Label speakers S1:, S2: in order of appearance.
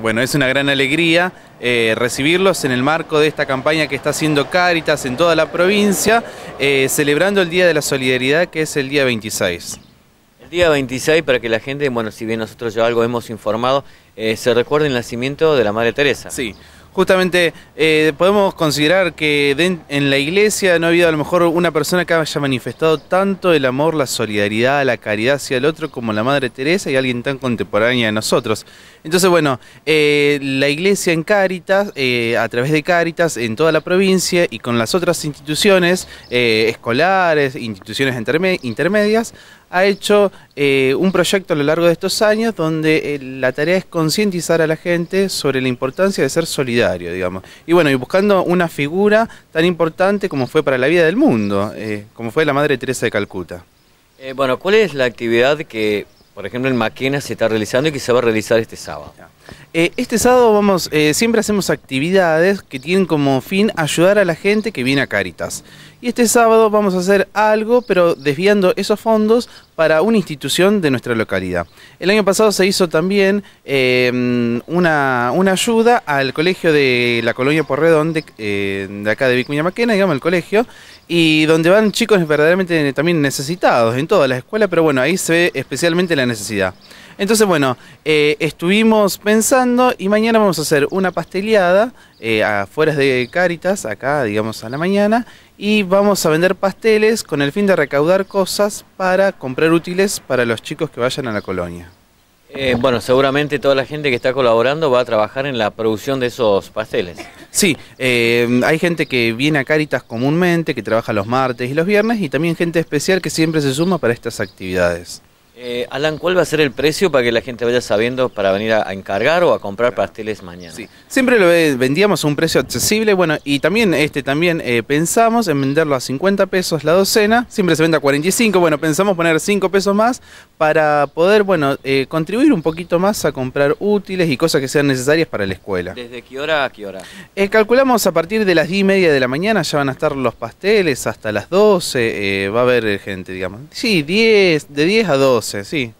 S1: Bueno, es una gran alegría eh, recibirlos en el marco de esta campaña que está haciendo Cáritas en toda la provincia, eh, celebrando el Día de la Solidaridad, que es el día 26.
S2: El día 26, para que la gente, bueno, si bien nosotros ya algo hemos informado, eh, se recuerde el nacimiento de la Madre Teresa. Sí
S1: justamente eh, podemos considerar que en la iglesia no ha habido a lo mejor una persona que haya manifestado tanto el amor, la solidaridad, la caridad hacia el otro como la Madre Teresa y alguien tan contemporánea de nosotros. Entonces, bueno, eh, la iglesia en Cáritas, eh, a través de Cáritas en toda la provincia y con las otras instituciones escolares, instituciones intermedias, ha hecho eh, un proyecto a lo largo de estos años donde eh, la tarea es concientizar a la gente sobre la importancia de ser solidario, digamos. Y bueno, y buscando una figura tan importante como fue para la vida del mundo, eh, como fue la Madre Teresa de Calcuta.
S2: bueno, ¿cuál es la actividad que por ejemplo, en Maquena se está realizando y que se va a realizar este sábado.
S1: Eh, este sábado vamos, eh, siempre hacemos actividades que tienen como fin ayudar a la gente que viene a Caritas. Y este sábado vamos a hacer algo, pero desviando esos fondos para una institución de nuestra localidad. El año pasado se hizo también em, una, ayuda al colegio de la colonia Porredón, de, eh, de acá de Vicuña Maquena, digamos, el colegio, y donde van chicos verdaderamente también necesitados en toda la escuela, pero bueno, ahí se ve especialmente la necesidad. Entonces, bueno, eh, estuvimos pensando y mañana vamos a hacer una pasteleada eh, afuera de Cáritas, acá, digamos, a la mañana, y vamos a vender pasteles con el fin de recaudar cosas para comprar útiles para los chicos que vayan a la colonia. Eh,
S2: bueno, seguramente toda la gente que está colaborando va a trabajar en la producción de esos pasteles.
S1: Sí, hay gente que viene a Caritas comúnmente, que trabaja los martes y los viernes, y también gente especial que siempre se suma para estas actividades.
S2: Eh, Alan, ¿cuál va a ser el precio para que la gente vaya sabiendo para venir a, encargar o a comprar pasteles mañana? Sí,
S1: siempre lo vendíamos a un precio accesible, bueno, y también este también eh, pensamos en venderlo a 50 pesos la docena, siempre se vende a 45, bueno, pensamos poner 5 pesos más para poder, bueno, eh, contribuir un poquito más a comprar útiles y cosas que sean necesarias para la escuela. ¿Desde
S2: qué hora a qué hora?
S1: calculamos a partir de las 10 y media de la mañana, ya van a estar los pasteles hasta las 12, va a haber gente, digamos, sí, 10, de 10 a 12 sí.